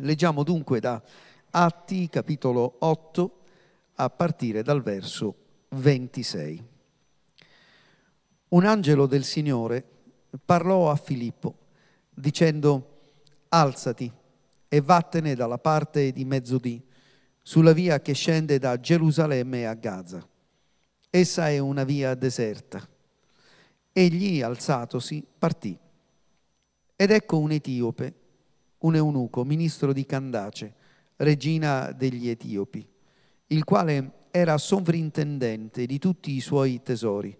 Leggiamo dunque da Atti capitolo 8 a partire dal verso 26 un angelo del Signore parlò a Filippo dicendo alzati e vattene dalla parte di mezzodì sulla via che scende da Gerusalemme a Gaza. Essa è una via deserta. Egli, alzatosi, partì. Ed ecco un etiope, un eunuco, ministro di Candace, regina degli Etiopi, il quale era sovrintendente di tutti i suoi tesori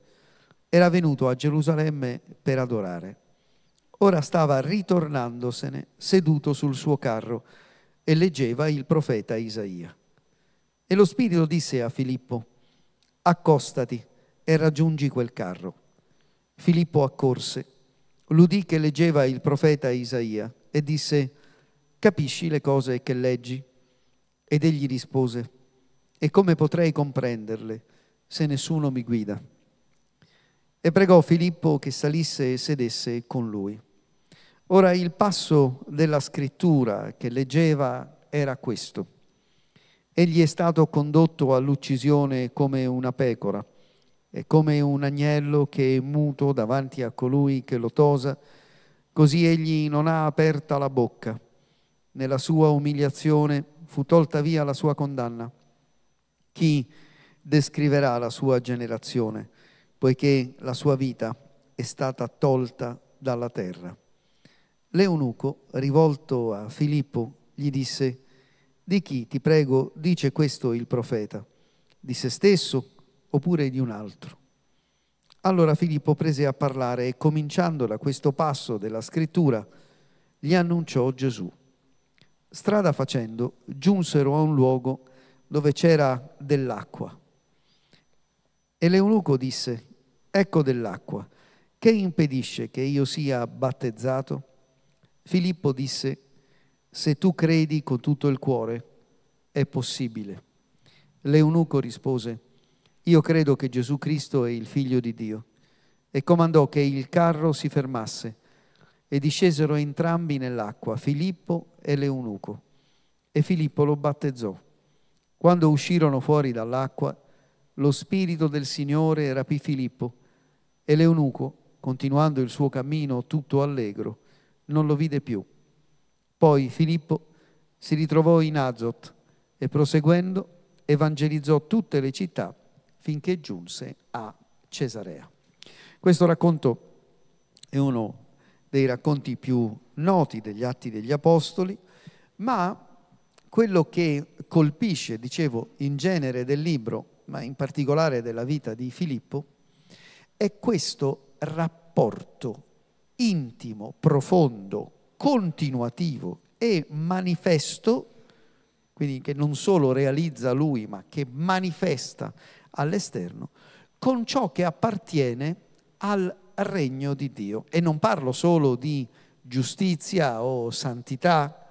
era venuto a Gerusalemme per adorare. Ora stava ritornandosene seduto sul suo carro e leggeva il profeta Isaia. E lo Spirito disse a Filippo, accostati e raggiungi quel carro. Filippo accorse, l'udì che leggeva il profeta Isaia e disse, capisci le cose che leggi? Ed egli rispose, e come potrei comprenderle se nessuno mi guida? e pregò Filippo che salisse e sedesse con lui. Ora il passo della scrittura che leggeva era questo. Egli è stato condotto all'uccisione come una pecora e come un agnello che è muto davanti a colui che lo tosa, così egli non ha aperta la bocca. Nella sua umiliazione fu tolta via la sua condanna. Chi descriverà la sua generazione? poiché la sua vita è stata tolta dalla terra. L'eunuco, rivolto a Filippo, gli disse, di chi, ti prego, dice questo il profeta? Di se stesso oppure di un altro? Allora Filippo prese a parlare e cominciando da questo passo della scrittura gli annunciò Gesù. Strada facendo giunsero a un luogo dove c'era dell'acqua. E l'eunuco disse, Ecco dell'acqua. Che impedisce che io sia battezzato? Filippo disse, se tu credi con tutto il cuore, è possibile. L'eunuco rispose, io credo che Gesù Cristo è il figlio di Dio. E comandò che il carro si fermasse e discesero entrambi nell'acqua, Filippo e l'eunuco. E Filippo lo battezzò. Quando uscirono fuori dall'acqua, lo spirito del Signore rapì Filippo e l'eunuco, continuando il suo cammino tutto allegro, non lo vide più. Poi Filippo si ritrovò in Azot e proseguendo evangelizzò tutte le città finché giunse a Cesarea. Questo racconto è uno dei racconti più noti degli Atti degli Apostoli, ma quello che colpisce, dicevo, in genere del libro ma in particolare della vita di Filippo, è questo rapporto intimo, profondo, continuativo e manifesto, quindi che non solo realizza lui, ma che manifesta all'esterno, con ciò che appartiene al regno di Dio. E non parlo solo di giustizia o santità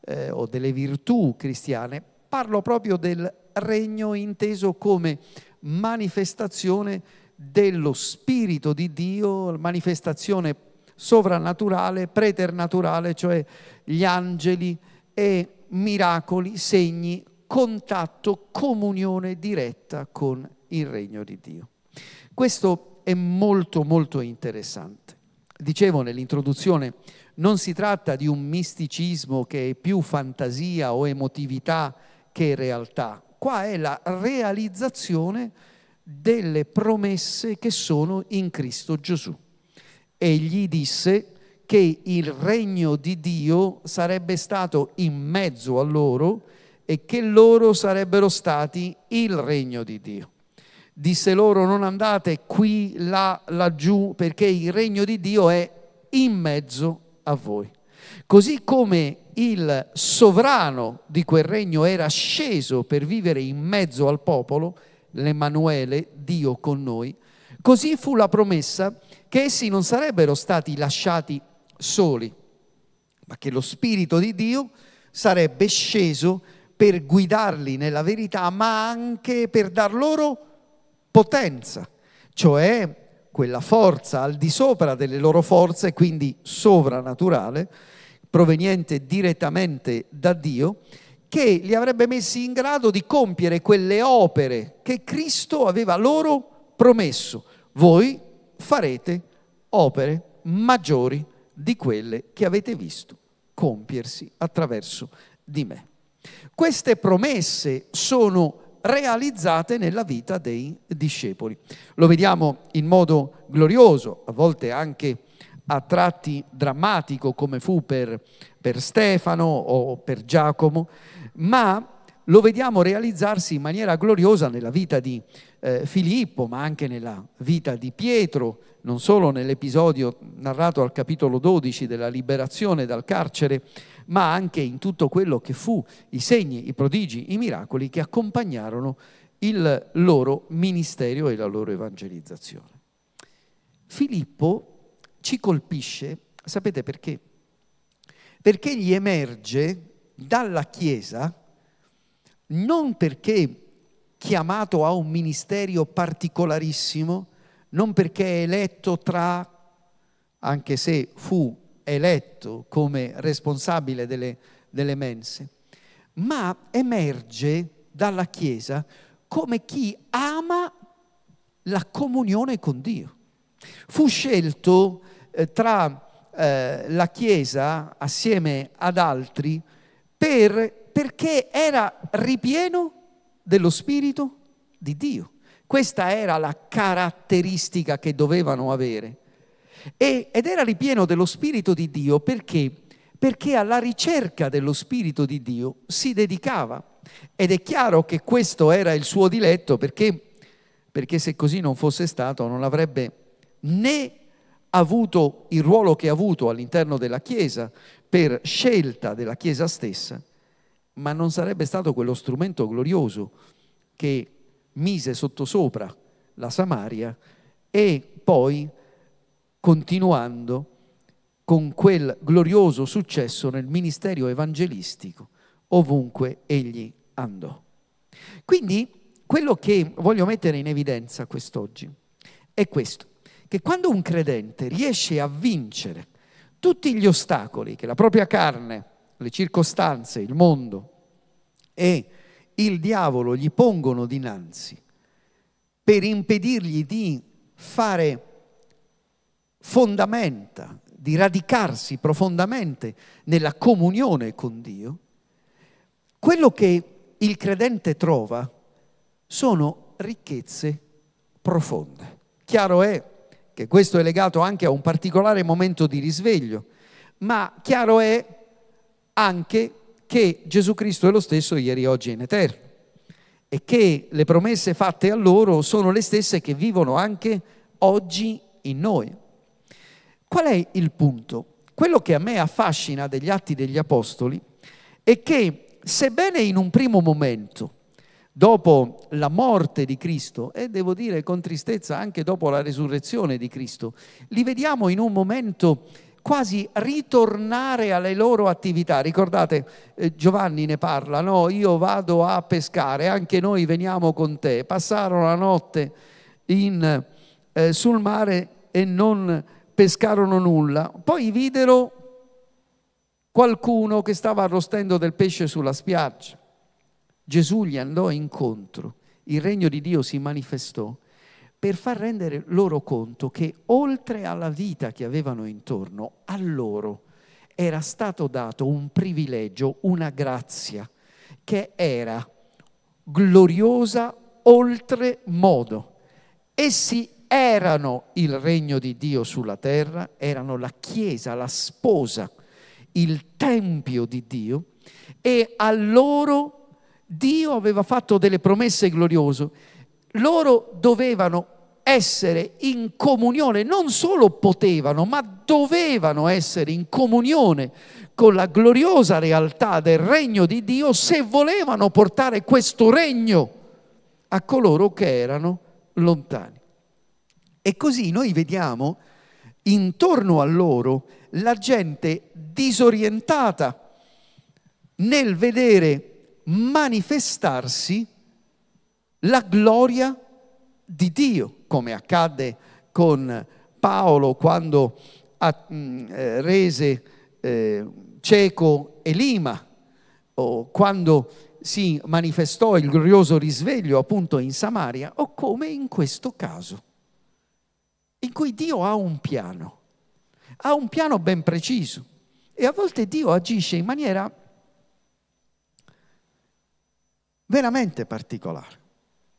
eh, o delle virtù cristiane, parlo proprio del regno inteso come manifestazione dello Spirito di Dio, manifestazione sovrannaturale, preternaturale, cioè gli angeli e miracoli, segni, contatto, comunione diretta con il regno di Dio. Questo è molto molto interessante. Dicevo nell'introduzione, non si tratta di un misticismo che è più fantasia o emotività che realtà, Qua è la realizzazione delle promesse che sono in Cristo Gesù. Egli disse che il regno di Dio sarebbe stato in mezzo a loro e che loro sarebbero stati il regno di Dio. Disse loro non andate qui, là, laggiù, perché il regno di Dio è in mezzo a voi. Così come il sovrano di quel regno era sceso per vivere in mezzo al popolo, l'Emanuele, Dio con noi, così fu la promessa che essi non sarebbero stati lasciati soli, ma che lo Spirito di Dio sarebbe sceso per guidarli nella verità, ma anche per dar loro potenza, cioè quella forza al di sopra delle loro forze, quindi sovranaturale, proveniente direttamente da Dio, che li avrebbe messi in grado di compiere quelle opere che Cristo aveva loro promesso. Voi farete opere maggiori di quelle che avete visto compiersi attraverso di me. Queste promesse sono realizzate nella vita dei discepoli. Lo vediamo in modo glorioso, a volte anche a tratti drammatico come fu per, per Stefano o per Giacomo, ma lo vediamo realizzarsi in maniera gloriosa nella vita di eh, Filippo, ma anche nella vita di Pietro, non solo nell'episodio narrato al capitolo 12 della liberazione dal carcere, ma anche in tutto quello che fu i segni, i prodigi, i miracoli che accompagnarono il loro ministero e la loro evangelizzazione. Filippo ci colpisce, sapete perché? Perché gli emerge dalla Chiesa non perché chiamato a un ministero particolarissimo, non perché eletto tra, anche se fu eletto come responsabile delle, delle mense, ma emerge dalla Chiesa come chi ama la comunione con Dio. Fu scelto eh, tra eh, la Chiesa assieme ad altri per, perché era ripieno dello Spirito di Dio. Questa era la caratteristica che dovevano avere. E, ed era ripieno dello Spirito di Dio perché? Perché alla ricerca dello Spirito di Dio si dedicava. Ed è chiaro che questo era il suo diletto perché, perché se così non fosse stato non avrebbe né avuto il ruolo che ha avuto all'interno della Chiesa per scelta della Chiesa stessa, ma non sarebbe stato quello strumento glorioso che mise sottosopra la Samaria e poi continuando con quel glorioso successo nel ministero evangelistico ovunque egli andò. Quindi quello che voglio mettere in evidenza quest'oggi è questo che quando un credente riesce a vincere tutti gli ostacoli che la propria carne, le circostanze, il mondo e il diavolo gli pongono dinanzi per impedirgli di fare fondamenta, di radicarsi profondamente nella comunione con Dio, quello che il credente trova sono ricchezze profonde. Chiaro è che questo è legato anche a un particolare momento di risveglio, ma chiaro è anche che Gesù Cristo è lo stesso ieri, oggi e in eterno e che le promesse fatte a loro sono le stesse che vivono anche oggi in noi. Qual è il punto? Quello che a me affascina degli atti degli Apostoli è che sebbene in un primo momento dopo la morte di Cristo e devo dire con tristezza anche dopo la resurrezione di Cristo, li vediamo in un momento quasi ritornare alle loro attività. Ricordate, eh, Giovanni ne parla, no? Io vado a pescare, anche noi veniamo con te. Passarono la notte in, eh, sul mare e non pescarono nulla. Poi videro qualcuno che stava arrostendo del pesce sulla spiaggia. Gesù gli andò incontro, il regno di Dio si manifestò per far rendere loro conto che oltre alla vita che avevano intorno, a loro era stato dato un privilegio, una grazia, che era gloriosa oltre modo. Essi erano il regno di Dio sulla terra, erano la Chiesa, la sposa, il Tempio di Dio e a loro Dio aveva fatto delle promesse gloriose, loro dovevano essere in comunione, non solo potevano, ma dovevano essere in comunione con la gloriosa realtà del regno di Dio se volevano portare questo regno a coloro che erano lontani. E così noi vediamo intorno a loro la gente disorientata nel vedere manifestarsi la gloria di Dio, come accadde con Paolo quando mm, eh, rese eh, cieco Elima, o quando si manifestò il glorioso risveglio appunto in Samaria, o come in questo caso, in cui Dio ha un piano, ha un piano ben preciso e a volte Dio agisce in maniera veramente particolare,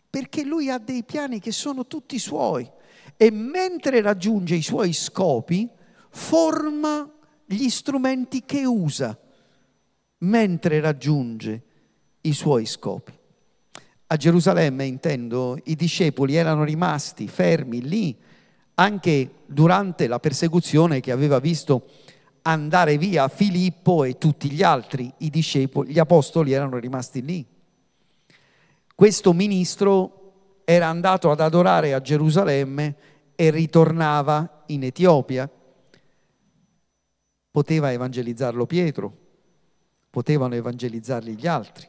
perché lui ha dei piani che sono tutti suoi e mentre raggiunge i suoi scopi forma gli strumenti che usa mentre raggiunge i suoi scopi. A Gerusalemme, intendo, i discepoli erano rimasti fermi lì anche durante la persecuzione che aveva visto andare via Filippo e tutti gli altri, i discepoli, gli apostoli erano rimasti lì questo ministro era andato ad adorare a Gerusalemme e ritornava in Etiopia. Poteva evangelizzarlo Pietro, potevano evangelizzarli gli altri.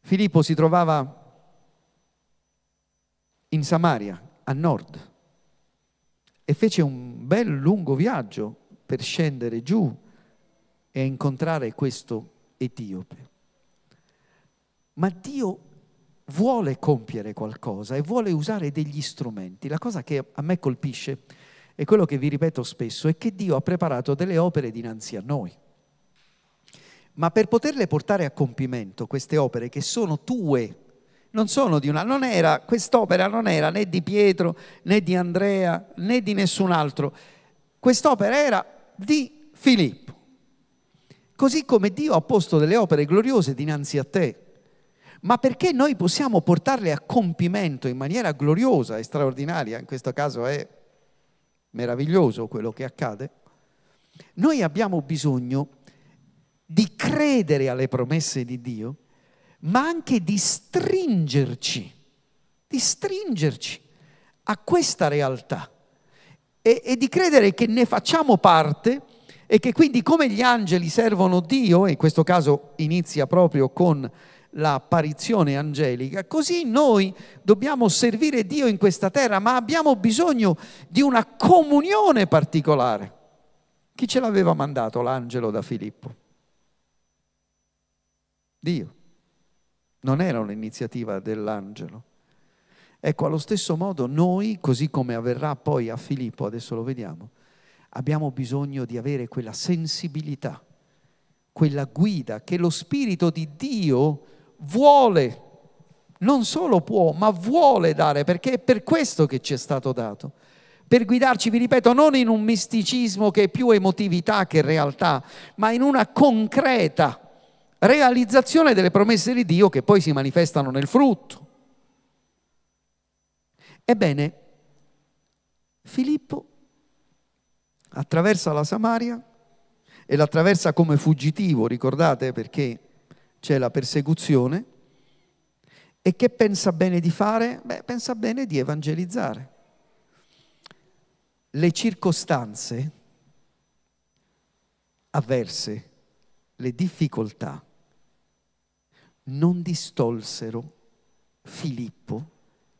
Filippo si trovava in Samaria, a nord, e fece un bel lungo viaggio per scendere giù e incontrare questo etiope ma Dio vuole compiere qualcosa e vuole usare degli strumenti. La cosa che a me colpisce, e quello che vi ripeto spesso, è che Dio ha preparato delle opere dinanzi a noi. Ma per poterle portare a compimento, queste opere che sono tue, non sono di una, non era, quest'opera non era né di Pietro, né di Andrea, né di nessun altro, quest'opera era di Filippo. Così come Dio ha posto delle opere gloriose dinanzi a te, ma perché noi possiamo portarle a compimento in maniera gloriosa e straordinaria, in questo caso è meraviglioso quello che accade, noi abbiamo bisogno di credere alle promesse di Dio, ma anche di stringerci, di stringerci a questa realtà e, e di credere che ne facciamo parte e che quindi come gli angeli servono Dio, e in questo caso inizia proprio con l'apparizione angelica, così noi dobbiamo servire Dio in questa terra, ma abbiamo bisogno di una comunione particolare. Chi ce l'aveva mandato l'angelo da Filippo? Dio. Non era un'iniziativa dell'angelo. Ecco, allo stesso modo noi, così come avverrà poi a Filippo, adesso lo vediamo, abbiamo bisogno di avere quella sensibilità, quella guida che lo Spirito di Dio ha vuole, non solo può, ma vuole dare, perché è per questo che ci è stato dato. Per guidarci, vi ripeto, non in un misticismo che è più emotività che realtà, ma in una concreta realizzazione delle promesse di Dio che poi si manifestano nel frutto. Ebbene, Filippo attraversa la Samaria e l'attraversa come fuggitivo, ricordate perché c'è la persecuzione. E che pensa bene di fare? Beh, pensa bene di evangelizzare. Le circostanze avverse, le difficoltà, non distolsero Filippo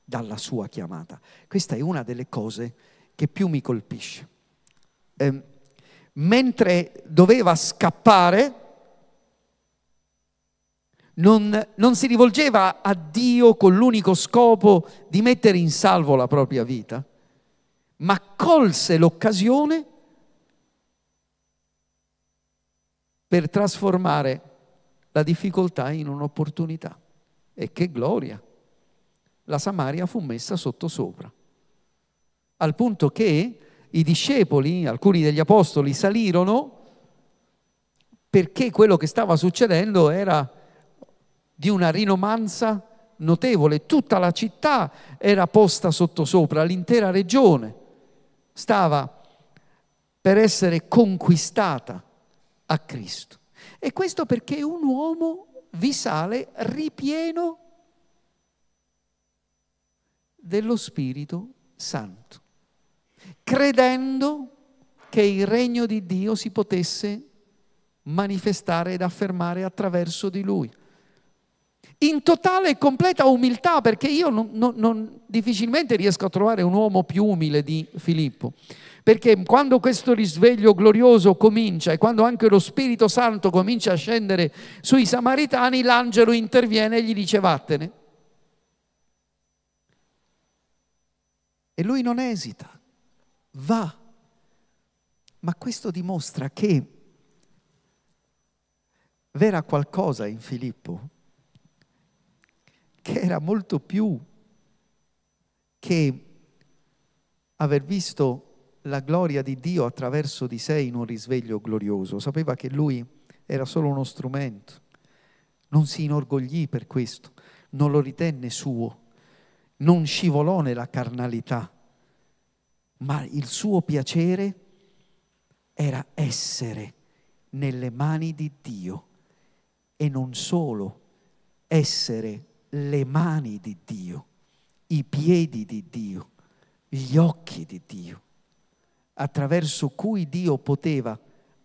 dalla sua chiamata. Questa è una delle cose che più mi colpisce. Eh, mentre doveva scappare, non, non si rivolgeva a Dio con l'unico scopo di mettere in salvo la propria vita, ma colse l'occasione per trasformare la difficoltà in un'opportunità. E che gloria! La Samaria fu messa sottosopra, al punto che i discepoli, alcuni degli apostoli, salirono perché quello che stava succedendo era di una rinomanza notevole. Tutta la città era posta sottosopra, l'intera regione stava per essere conquistata a Cristo. E questo perché un uomo vi sale ripieno dello Spirito Santo, credendo che il regno di Dio si potesse manifestare ed affermare attraverso di lui in totale e completa umiltà, perché io non, non, non, difficilmente riesco a trovare un uomo più umile di Filippo. Perché quando questo risveglio glorioso comincia e quando anche lo Spirito Santo comincia a scendere sui Samaritani, l'angelo interviene e gli dice vattene. E lui non esita, va. Ma questo dimostra che vera qualcosa in Filippo che era molto più che aver visto la gloria di Dio attraverso di sé in un risveglio glorioso. Sapeva che lui era solo uno strumento, non si inorgoglì per questo, non lo ritenne suo, non scivolò nella carnalità, ma il suo piacere era essere nelle mani di Dio e non solo essere le mani di Dio, i piedi di Dio, gli occhi di Dio, attraverso cui Dio poteva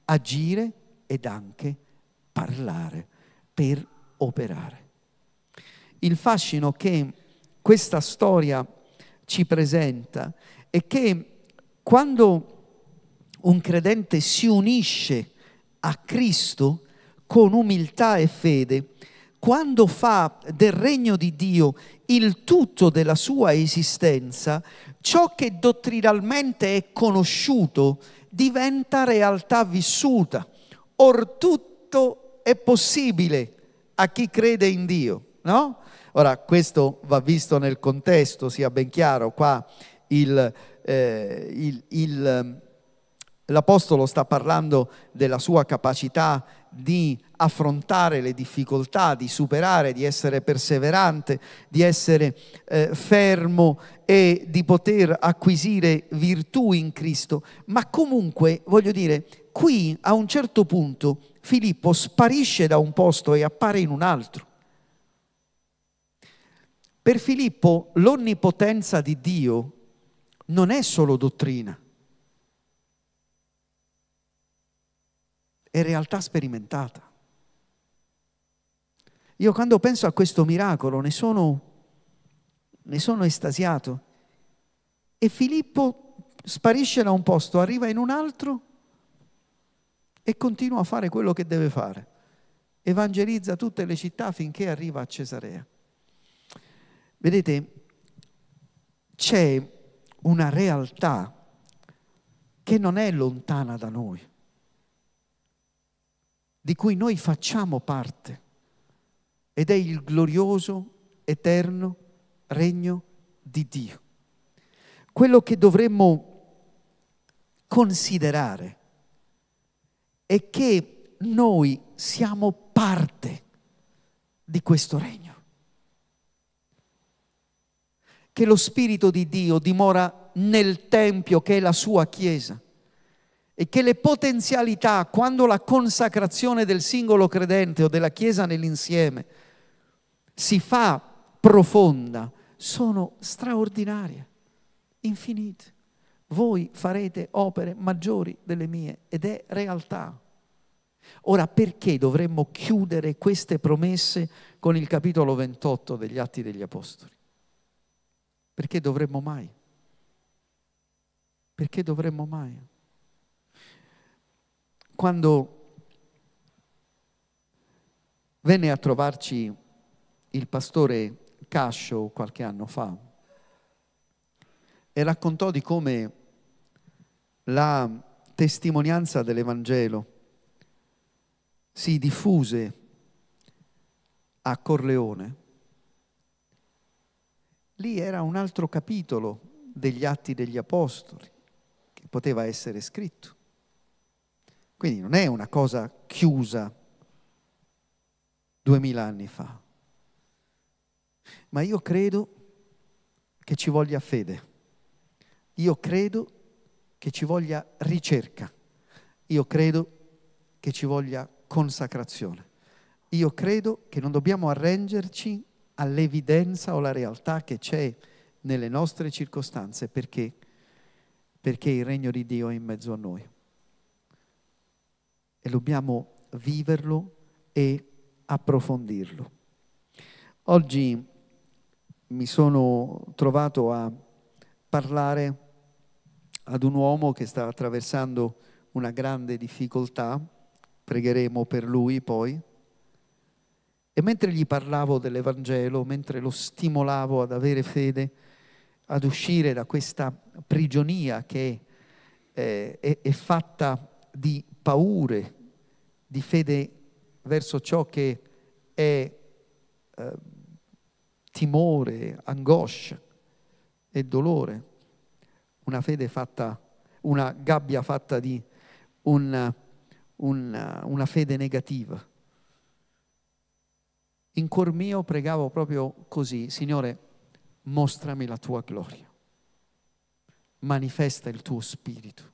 agire ed anche parlare per operare. Il fascino che questa storia ci presenta è che quando un credente si unisce a Cristo con umiltà e fede, quando fa del regno di Dio il tutto della sua esistenza, ciò che dottrinalmente è conosciuto diventa realtà vissuta. Or tutto è possibile a chi crede in Dio, no? Ora, questo va visto nel contesto, sia ben chiaro, qua il, eh, il, il, ehm, l'Apostolo sta parlando della sua capacità di affrontare le difficoltà, di superare, di essere perseverante, di essere eh, fermo e di poter acquisire virtù in Cristo. Ma comunque, voglio dire, qui a un certo punto Filippo sparisce da un posto e appare in un altro. Per Filippo l'onnipotenza di Dio non è solo dottrina. è realtà sperimentata. Io quando penso a questo miracolo ne sono, ne sono estasiato. E Filippo sparisce da un posto, arriva in un altro e continua a fare quello che deve fare. Evangelizza tutte le città finché arriva a Cesarea. Vedete, c'è una realtà che non è lontana da noi di cui noi facciamo parte ed è il glorioso, eterno regno di Dio. Quello che dovremmo considerare è che noi siamo parte di questo regno, che lo Spirito di Dio dimora nel Tempio che è la sua Chiesa e che le potenzialità, quando la consacrazione del singolo credente o della Chiesa nell'insieme si fa profonda, sono straordinarie, infinite. Voi farete opere maggiori delle mie ed è realtà. Ora perché dovremmo chiudere queste promesse con il capitolo 28 degli Atti degli Apostoli? Perché dovremmo mai? Perché dovremmo mai? quando venne a trovarci il pastore Cascio qualche anno fa e raccontò di come la testimonianza dell'Evangelo si diffuse a Corleone. Lì era un altro capitolo degli atti degli apostoli che poteva essere scritto. Quindi non è una cosa chiusa duemila anni fa. Ma io credo che ci voglia fede, io credo che ci voglia ricerca, io credo che ci voglia consacrazione, io credo che non dobbiamo arrenderci all'evidenza o alla realtà che c'è nelle nostre circostanze perché, perché il regno di Dio è in mezzo a noi e dobbiamo viverlo e approfondirlo. Oggi mi sono trovato a parlare ad un uomo che sta attraversando una grande difficoltà, pregheremo per lui poi, e mentre gli parlavo dell'Evangelo, mentre lo stimolavo ad avere fede, ad uscire da questa prigionia che eh, è, è fatta di paure, di fede verso ciò che è eh, timore, angoscia e dolore, una fede fatta, una gabbia fatta di una, una, una fede negativa. In cuor mio pregavo proprio così, Signore, mostrami la tua gloria, manifesta il tuo spirito,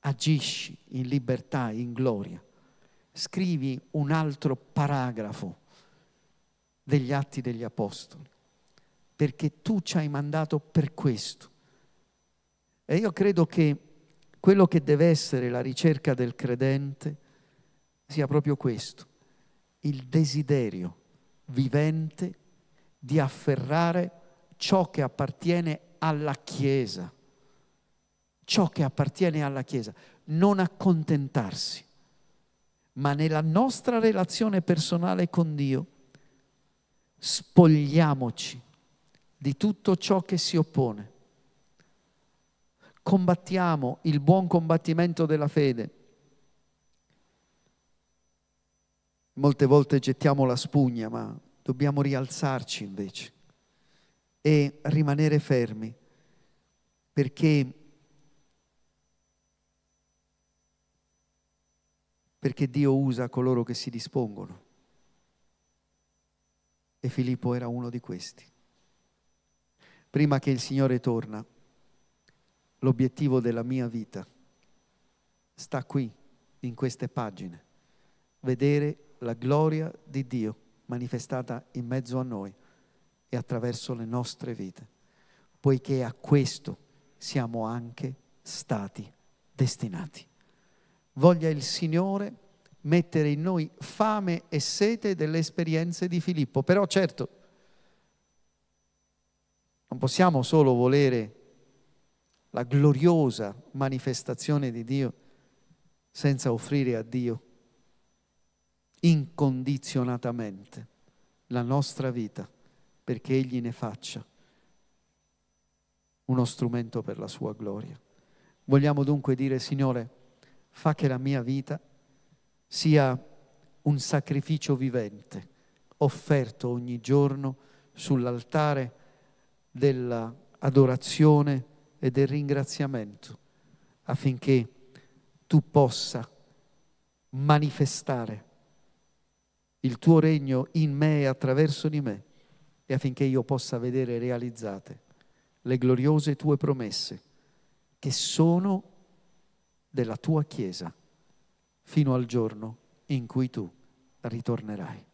agisci in libertà, in gloria scrivi un altro paragrafo degli atti degli apostoli, perché tu ci hai mandato per questo. E io credo che quello che deve essere la ricerca del credente sia proprio questo, il desiderio vivente di afferrare ciò che appartiene alla Chiesa, ciò che appartiene alla Chiesa, non accontentarsi ma nella nostra relazione personale con Dio spogliamoci di tutto ciò che si oppone. Combattiamo il buon combattimento della fede. Molte volte gettiamo la spugna, ma dobbiamo rialzarci invece e rimanere fermi, perché perché Dio usa coloro che si dispongono. E Filippo era uno di questi. Prima che il Signore torna, l'obiettivo della mia vita sta qui, in queste pagine, vedere la gloria di Dio manifestata in mezzo a noi e attraverso le nostre vite, poiché a questo siamo anche stati destinati voglia il Signore mettere in noi fame e sete delle esperienze di Filippo. Però certo, non possiamo solo volere la gloriosa manifestazione di Dio senza offrire a Dio incondizionatamente la nostra vita perché Egli ne faccia uno strumento per la sua gloria. Vogliamo dunque dire, Signore, fa che la mia vita sia un sacrificio vivente, offerto ogni giorno sull'altare dell'adorazione e del ringraziamento, affinché tu possa manifestare il tuo regno in me e attraverso di me e affinché io possa vedere realizzate le gloriose tue promesse che sono della tua Chiesa fino al giorno in cui tu ritornerai.